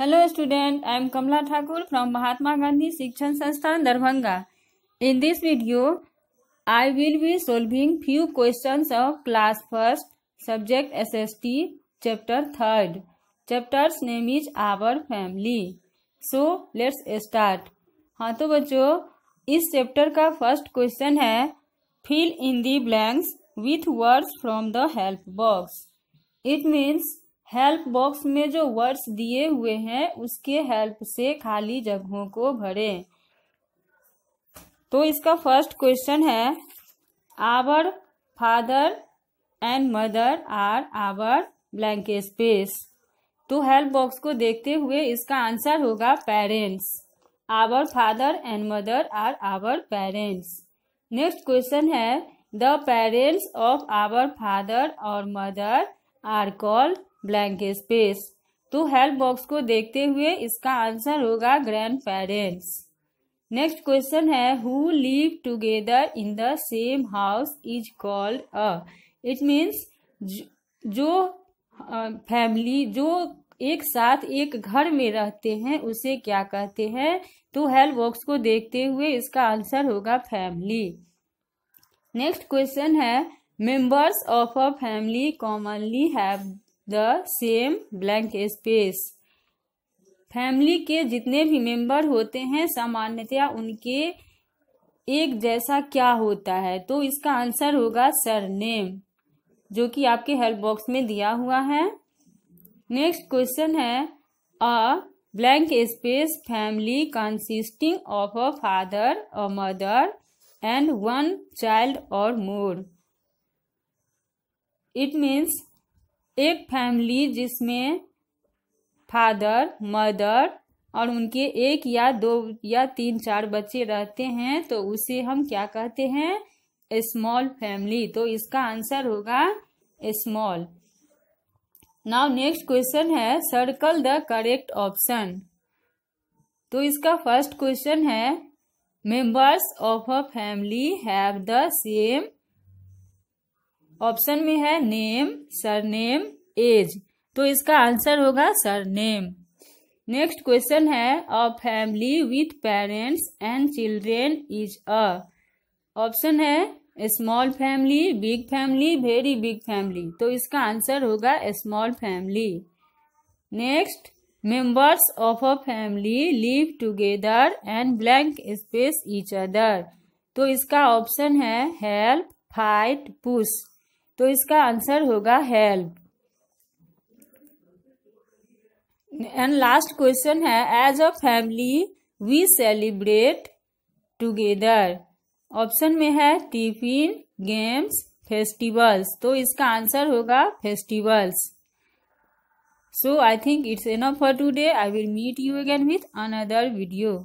hello student I am Kamla Thakur from Mahatma Gandhi Shikshan Sansthan Darbhanga in this video I will be solving few questions of class first subject SST chapter third chapter's name is our family so let's start हाँ तो बच्चों इस chapter का first question है fill in the blanks with words from the help box it means help box में जो words दिए हुए हैं उसके हेल्प से खाली जगहों को भरें तो इसका फर्स्ट क्वेश्चन है our father and mother are our blank space तो हेल्प बॉक्स को देखते हुए इसका आंसर होगा parents our father and mother are our parents next question है the parents of our father और mother are called blank space तो help box को देखते हुए इसका आंसर होगा ग्रैंड पेरेंट्स नेक्स्ट क्वेश्चन है who live together in the same house is called a it means जो फैमिली जो एक साथ एक घर में रहते हैं उसे क्या कहते हैं तो हेल्प बॉक्स को देखते हुए इसका आंसर होगा फैमिली नेक्स्ट क्वेश्चन है members of a family commonly have the same blank space family के जितने भी मेंबर होते हैं सामान्यतया उनके एक जैसा क्या होता है तो इसका आंसर होगा सर नेम जो कि आपके हेल्प बॉक्स में दिया हुआ है नेक्स्ट क्वेश्चन है a blank space family consisting of a father a mother and one child or more it means एक फैमिली जिसमें फादर मदर और उनके एक या दो या तीन चार बच्चे रहते हैं तो उसे हम क्या कहते हैं स्मॉल फैमिली तो इसका आंसर होगा स्मॉल नाउ नेक्स्ट क्वेश्चन है सर्कल द करेक्ट ऑप्शन तो इसका फर्स्ट क्वेश्चन है members of a family have the same option में है नेम सरनेम एज तो इसका आंसर होगा सरनेम नेक्स्ट क्वेश्चन है a family with parents and children is a option है small family big family very big family तो इसका answer होगा small family next members of a family live together and blank space each other तो इसका option है help fight push तो इसका answer होगा हेल्प एंड लास्ट क्वेश्चन है as a family we celebrate together option में है टिफिन गेम्स फेस्टिवल्स तो इसका आंसर होगा festivals so I think it's enough for today I will meet you again with another video